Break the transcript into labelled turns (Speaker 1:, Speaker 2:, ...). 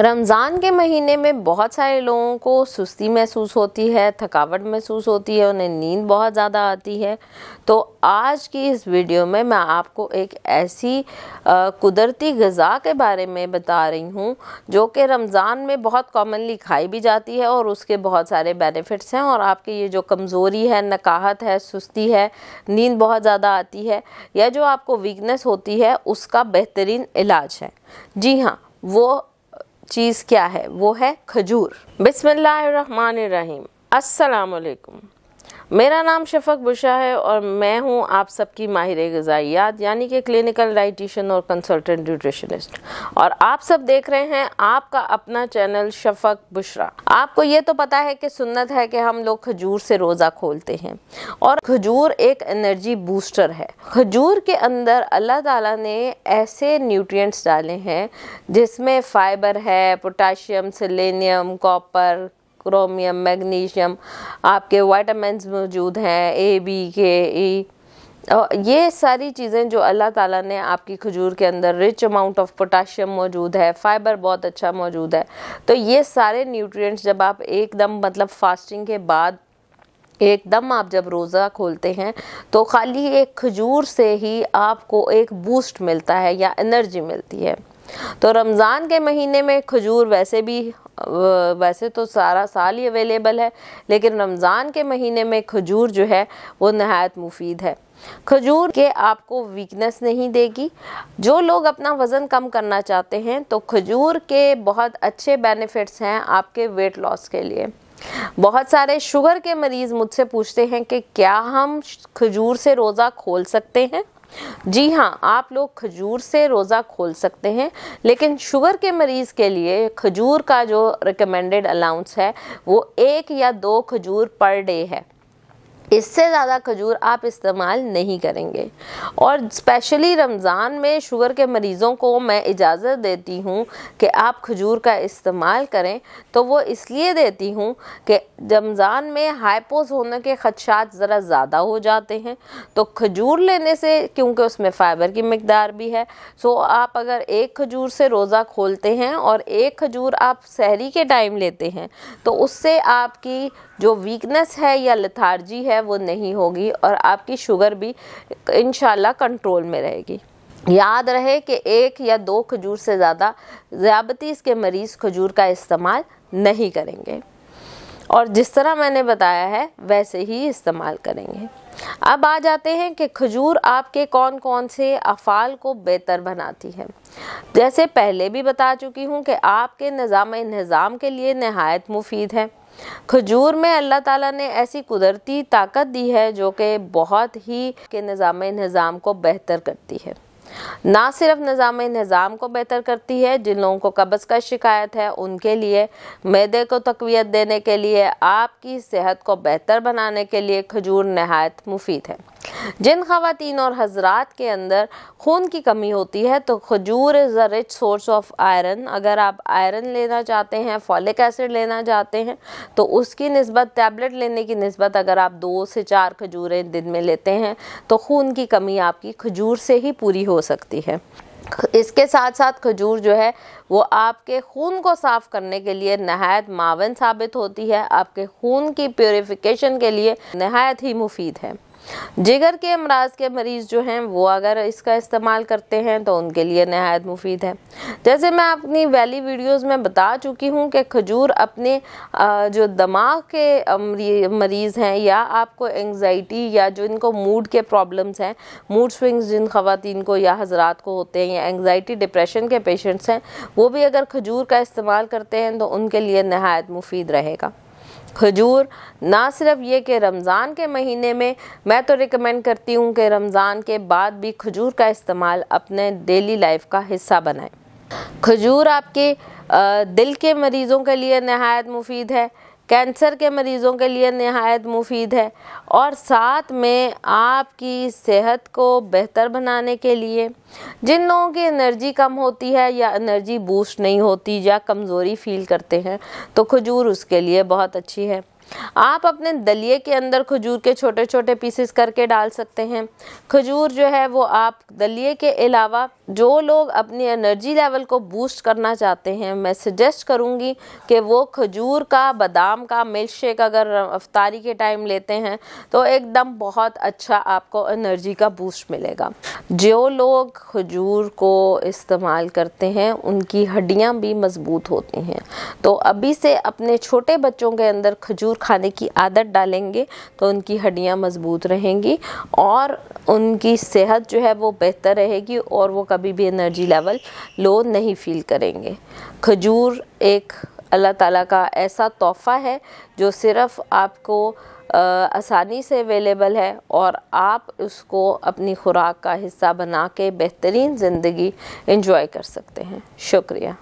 Speaker 1: रमज़ान के महीने में बहुत सारे लोगों को सुस्ती महसूस होती है थकावट महसूस होती है उन्हें नींद बहुत ज़्यादा आती है तो आज की इस वीडियो में मैं आपको एक ऐसी कुदरती गज़ा के बारे में बता रही हूँ जो कि रमज़ान में बहुत कॉमनली खाई भी जाती है और उसके बहुत सारे बेनिफिट्स हैं और आपके ये जो कमज़ोरी है नकाहत है सुस्ती है नींद बहुत ज़्यादा आती है या जो आपको वीकनेस होती है उसका बेहतरीन इलाज है जी हाँ वो चीज़ क्या है वो है खजूर बिसमीम असलकुम मेरा नाम शफक बुशा है और मैं हूँ आप सबकी माहिर गजाइयात यानी कि क्लिनिकल डाइटिशन और कंसल्टेंट न्यूट्रिशनिस्ट और आप सब देख रहे हैं आपका अपना चैनल शफक बुशरा आपको ये तो पता है कि सुन्नत है कि हम लोग खजूर से रोज़ा खोलते हैं और खजूर एक एनर्जी बूस्टर है खजूर के अंदर अल्लाह ताला ने ऐसे न्यूट्रिएंट्स डाले हैं जिसमें फ़ाइबर है potassium selenium copper chromium magnesium आपके वाइटामस मौजूद हैं ए बी के ई ये सारी चीज़ें जो अल्लाह ताला ने आपकी खजूर के अंदर रिच अमाउंट ऑफ पोटाशियम मौजूद है फाइबर बहुत अच्छा मौजूद है तो ये सारे न्यूट्रिएंट्स जब आप एकदम मतलब फास्टिंग के बाद एकदम आप जब रोज़ा खोलते हैं तो खाली एक खजूर से ही आपको एक बूस्ट मिलता है या एनर्जी मिलती है तो रमज़ान के महीने में खजूर वैसे भी वैसे तो सारा साल ही अवेलेबल है लेकिन रमज़ान के महीने में खजूर जो है वो नहायत मुफीद है खजूर के आपको वीकनेस नहीं देगी जो लोग अपना वज़न कम करना चाहते हैं तो खजूर के बहुत अच्छे बेनिफिट्स हैं आपके वेट लॉस के लिए बहुत सारे शुगर के मरीज़ मुझसे पूछते हैं कि क्या हम खजूर से रोज़ा खोल सकते हैं जी हाँ आप लोग खजूर से रोज़ा खोल सकते हैं लेकिन शुगर के मरीज़ के लिए खजूर का जो रिकमेंडेड अलाउंस है वो एक या दो खजूर पर डे है इससे ज़्यादा खजूर आप इस्तेमाल नहीं करेंगे और स्पेशली रमज़ान में शुगर के मरीज़ों को मैं इजाज़त देती हूँ कि आप खजूर का इस्तेमाल करें तो वो इसलिए देती हूँ कि रमज़ान में हाइपोस होने के ख़दशात ज़रा ज़्यादा हो जाते हैं तो खजूर लेने से क्योंकि उसमें फ़ाइबर की मकदार भी है सो आप अगर एक खजूर से रोज़ा खोलते हैं और एक खजूर आप सहरी के टाइम लेते हैं तो उससे आपकी जो वीकनेस है या लथार्जी है है वो नहीं होगी और आपकी शुगर भी इन कंट्रोल में रहेगी याद रहे कि एक या दो खजूर से ज़्यादा ज़्याबतीस के मरीज़ खजूर का इस्तेमाल नहीं करेंगे और जिस तरह मैंने बताया है वैसे ही इस्तेमाल करेंगे अब आ जाते हैं कि खजूर आपके कौन कौन से अफ़ाल को बेहतर बनाती है जैसे पहले भी बता चुकी हूँ कि आपके निज़ाम नज़ाम के लिए नहायत मुफीद है खजूर में अल्लाह ताला ने ऐसी कुदरती ताकत दी है जो कि बहुत ही के निज़ाम निज़ाम को बेहतर करती है ना सिर्फ निज़ाम निज़ाम को बेहतर करती है जिन लोगों को कब्ज़ का शिकायत है उनके लिए मैदे को तकवीत देने के लिए आपकी सेहत को बेहतर बनाने के लिए खजूर नहायत मुफीद है जिन खातन और हजरात के अंदर खून की कमी होती है तो खजूर is a rich source of iron अगर आप आयरन लेना चाहते हैं फॉलिक एसिड लेना चाहते हैं तो उसकी नस्बत टैबलेट लेने की नस्बत अगर आप दो से चार खजूरें दिन में लेते हैं तो खून की कमी आपकी खजूर से ही पूरी हो सकती है इसके साथ साथ खजूर जो है वो आपके खून को साफ़ करने के लिए नहायत मावन साबित होती है आपके खून की प्योरीफिकेशन के लिए नहायत ही मुफीद है जिगर के अमराज के मरीज़ जो हैं वो अगर इसका इस्तेमाल करते हैं तो उनके लिए नहायत मुफीद है जैसे मैं अपनी वैली वीडियोस में बता चुकी हूँ कि खजूर अपने जो दिमाग के मरीज़ हैं या आपको एंगजाइटी या जो इनको मूड के प्रॉब्लम्स हैं मूड स्विंग्स जिन खातन को या हजरात को होते हैं या एंग्जाइटी डिप्रेशन के पेशेंट्स हैं वो भी अगर खजूर का इस्तेमाल करते हैं तो उनके लिए नहायत मुफीद रहेगा खजूर ना सिर्फ ये कि रमज़ान के महीने में मैं तो रिकमेंड करती हूँ कि रमज़ान के बाद भी खजूर का इस्तेमाल अपने डेली लाइफ का हिस्सा बनाएं खजूर आपके दिल के मरीज़ों के लिए नहायत मुफीद है कैंसर के मरीज़ों के लिए नहायत मुफीद है और साथ में आपकी सेहत को बेहतर बनाने के लिए जिन लोगों की एनर्जी कम होती है या एनर्जी बूस्ट नहीं होती या कमज़ोरी फील करते हैं तो खजूर उसके लिए बहुत अच्छी है आप अपने दलिए के अंदर खजूर के छोटे छोटे पीसेस करके डाल सकते हैं खजूर जो है वो आप दलिए के अलावा जो लोग अपनी एनर्जी लेवल को बूस्ट करना चाहते हैं मैं सजेस्ट करूँगी कि वो खजूर का बादाम का मिल्क शेक अगर अफ्तारी के टाइम लेते हैं तो एकदम बहुत अच्छा आपको एनर्जी का बूस्ट मिलेगा जो लोग खजूर को इस्तेमाल करते हैं उनकी हड्डियाँ भी मज़बूत होती हैं तो अभी से अपने छोटे बच्चों के अंदर खजूर खाने की आदत डालेंगे तो उनकी हड्डियाँ मज़बूत रहेंगी और उनकी सेहत जो है वो बेहतर रहेगी और वो कभी भी एनर्जी लेवल लो नहीं फील करेंगे खजूर एक अल्लाह ताला का ऐसा तोहफ़ा है जो सिर्फ़ आपको आ, आसानी से अवेलेबल है और आप उसको अपनी खुराक का हिस्सा बना के बेहतरीन ज़िंदगी इंजॉय कर सकते हैं शुक्रिया